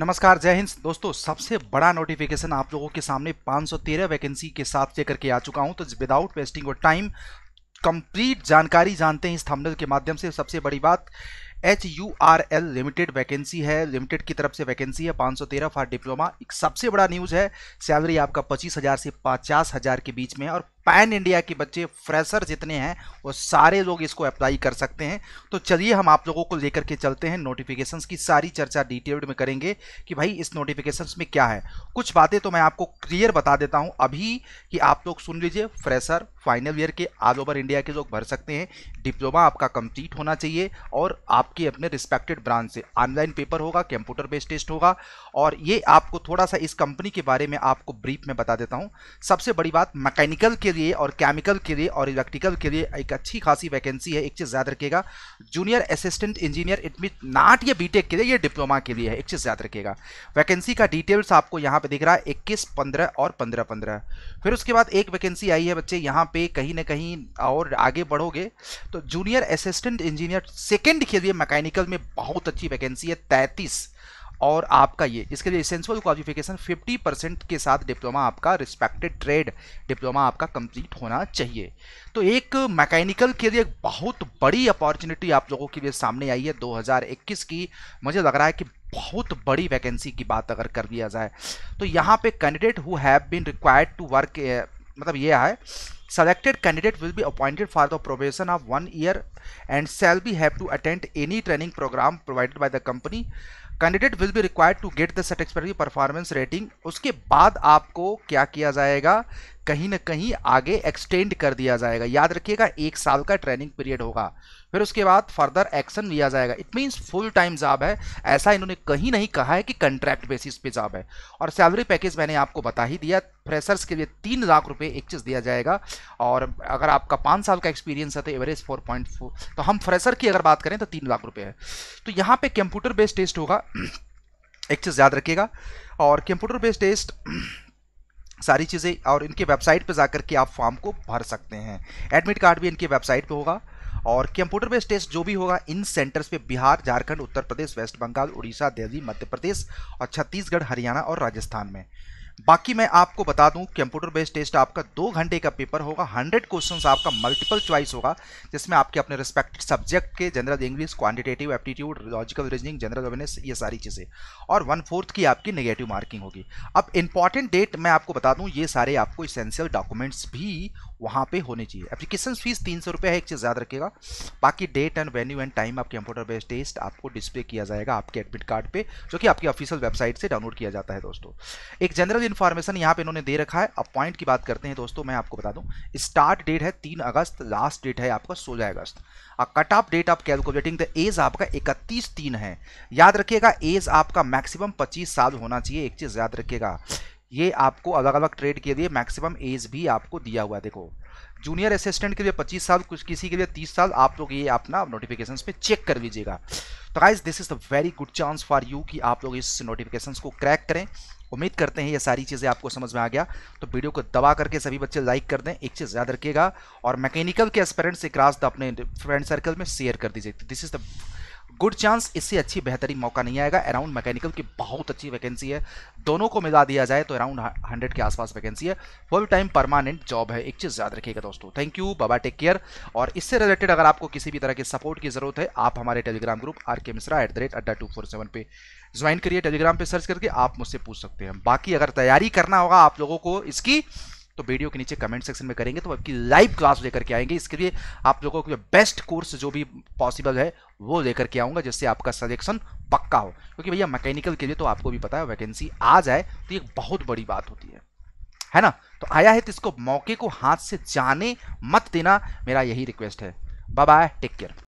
नमस्कार जय हिंद दोस्तों सबसे बड़ा नोटिफिकेशन आप लोगों के सामने 513 वैकेंसी के साथ लेकर के आ चुका हूं तो विदाउट वेस्टिंग और टाइम कंप्लीट जानकारी जानते हैं इस थंबनेल के माध्यम से सबसे बड़ी बात H U R L limited vacancy है लिमिटेड की तरफ से वैकेंसी है 513 फॉर डिप्लोमा एक सबसे बड़ा न्यूज़ है सैलरी आपका पच्चीस हज़ार से पचास हज़ार के बीच में और पैन इंडिया के बच्चे फ्रेशर जितने हैं वो सारे लोग इसको अप्लाई कर सकते हैं तो चलिए हम आप लोगों को लेकर के चलते हैं नोटिफिकेशंस की सारी चर्चा डिटेल्ड में करेंगे कि भाई इस नोटिफिकेशंस में क्या है कुछ बातें तो मैं आपको क्लियर बता देता हूं अभी कि आप लोग सुन लीजिए फ्रेशर फाइनल ईयर के ऑल ओवर इंडिया के लोग भर सकते हैं डिप्लोमा आपका कंप्लीट होना चाहिए और आपके अपने रिस्पेक्टेड ब्रांच से ऑनलाइन पेपर होगा कंप्यूटर बेस्ड टेस्ट होगा और ये आपको थोड़ा सा इस कंपनी के बारे में आपको ब्रीफ में बता देता हूँ सबसे बड़ी बात मैकेनिकल के लिए और केमिकल के लिए और इलेक्ट्रिकल के लिए एक अच्छी खासी वैकेंसी है एक चीज़ याद रखिएगा junior assistant engineer it mean not ये बी के लिए ये डिप्लोमा के लिए है एक चीज़ याद रखिएगा वैकेंसी का डिटेल्स आपको यहाँ पर दिख रहा है इक्कीस पंद्रह और पंद्रह पंद्रह फिर उसके बाद एक वैकेंसी आई है बच्चे यहाँ पर पे कहीं ना कहीं और आगे बढ़ोगे तो जूनियर असिस्टेंट इंजीनियर सेकेंड के लिए मैकेनिकल में बहुत अच्छी वैकेंसी है तैंतीस और आपका ये इसके लिए इसेंशियल क्वालिफिकेशन 50 परसेंट के साथ डिप्लोमा आपका रिस्पेक्टेड ट्रेड डिप्लोमा आपका कंप्लीट होना चाहिए तो एक मैकेनिकल के लिए बहुत बड़ी अपॉर्चुनिटी आप लोगों के लिए सामने आई है 2021 की मुझे लग रहा है कि बहुत बड़ी वैकेंसी की बात अगर कर दिया जाए तो यहाँ पे candidate who have been required to work मतलब ये है Selected candidate will be appointed for the probation of one year and shall be have to attend any training program provided by the company. Candidate will be required to get the satisfactory performance rating उसके बाद आपको क्या किया जाएगा कहीं ना कहीं आगे एक्सटेंड कर दिया जाएगा याद रखिएगा एक साल का ट्रेनिंग पीरियड होगा फिर उसके बाद फर्दर एक्शन लिया जाएगा it means full time job है ऐसा इन्होंने कहीं नहीं कहा है कि कंट्रैक्ट बेसिस पे जॉब है और सैलरी पैकेज मैंने आपको बता ही दिया फ्रेशर्स के लिए तीन लाख रुपये एक चीज़ दिया जाएगा और अगर आपका पाँच साल का एक्सपीरियंस है तो एवरेज फोर पॉइंट फोर तो हम फ्रेशर की अगर बात करें तो तीन लाख रुपये है तो यहाँ पर कंप्यूटर बेस्ड टेस्ट होगा एक चीज़ याद रखिएगा और कंप्यूटर बेस्ड टेस्ट सारी चीज़ें और इनके वेबसाइट पर जाकर के आप फॉर्म को भर सकते हैं एडमिट कार्ड भी इनके वेबसाइट पर होगा और कंप्यूटर बेस्ड टेस्ट जो भी होगा इन सेंटर्स पे बिहार झारखंड उत्तर प्रदेश वेस्ट बंगाल उड़ीसा दिल्ली मध्य प्रदेश और छत्तीसगढ़ हरियाणा और राजस्थान में बाकी मैं आपको बता दूं कंप्यूटर बेस्ड टेस्ट आपका दो घंटे का पेपर होगा हंड्रेड क्वेश्चंस आपका मल्टीपल चॉइस होगा जिसमें आपके अपने रिस्पेक्टेड सब्जेक्ट के general English quantitative aptitude logical reasoning general awareness ये सारी चीज़ें और वन फोर्थ की आपकी नेगेटिव मार्किंग होगी अब इंपॉर्टेंट डेट मैं आपको बता दूँ ये सारे आपको इसेंशियल डॉक्यूमेंट्स भी वहाँ पे होनी चाहिए एप्लीकेशन फीस तीन सौ रुपये है एक चीज़ याद रखिएगा बाकी date and venue and time आपके कंप्यूटर बेस्ड टेस्ट आपको डिस्प्ले किया जाएगा आपके एडमिट कार्ड पे जो कि आपकी ऑफिशियल वेबसाइट से डाउनलोड किया जाता है दोस्तों एक जनरल इन्फॉर्मेशन यहाँ पे इन्होंने दे रखा है अब पॉइंट की बात करते हैं दोस्तों मैं आपको बता दूँ स्टार्ट डेट है तीन अगस्त लास्ट डेट है आपका सोलह अगस्त और कट ऑफ डेट आप कैलकुलेटिंग द एज आपका इकतीस तीन है याद रखिएगा एज आपका मैक्सिमम पच्चीस साल होना चाहिए एक चीज़ याद रखिएगा ये आपको अलग अलग ट्रेड के लिए मैक्सिमम एज भी आपको दिया हुआ है देखो जूनियर असिस्टेंट के लिए 25 साल कुछ किसी के लिए 30 साल आप लोग ये अपना नोटिफिकेशन पे चेक कर लीजिएगा तो guys this is the very good chance for you कि आप लोग इस नोटिफिकेशन को क्रैक करें उम्मीद करते हैं ये सारी चीज़ें आपको समझ में आ गया तो वीडियो को दबा करके सभी बच्चे लाइक कर दें एक चीज़ याद रखिएगा और मैकेनिकल के एस्पेरेंट्स एक द अपने फ्रेंड सर्कल में शेयर कर दीजिए this is the good chance इससे अच्छी बेहतरीन मौका नहीं आएगा अराउंड मैकेनिकल की बहुत अच्छी वैकेंसी है दोनों को मिला दिया जाए तो अराउंड हंड्रेड के आसपास वैकेंसी है फुल टाइम परमानेंट जॉब है एक चीज़ याद रखिएगा दोस्तों थैंक यू बाबा टेक केयर और इससे रिलेटेड अगर आपको किसी भी तरह के सपोर्ट की जरूरत है आप हमारे Telegram group R K Mishra at the rate Adda two four seven पे ज्वाइन करिए टेलीग्राम पे सर्च करके आप मुझसे पूछ सकते हैं बाकी अगर तैयारी करना होगा आप लोगों को इसकी तो वीडियो के नीचे कमेंट सेक्शन में करेंगे तो आपकी लाइव क्लास लेकर के आएंगे इसके लिए आप लोगों को बेस्ट कोर्स जो भी पॉसिबल है वो लेकर के आऊंगा जिससे आपका सिलेक्शन पक्का हो क्योंकि भैया मैकेनिकल के लिए तो आपको भी पता है वैकेंसी आ जाए तो ये बहुत बड़ी बात होती है है ना तो आया है तो इसको मौके को हाथ से जाने मत देना मेरा यही रिक्वेस्ट है बाय बाय टेक केयर